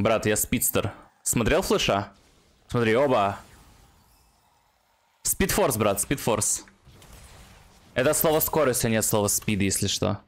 Брат, я спидстер. Смотрел флеша? Смотри, оба. Спидфорс, брат, спидфорс. Это слово скорость, а не слово спид, если что.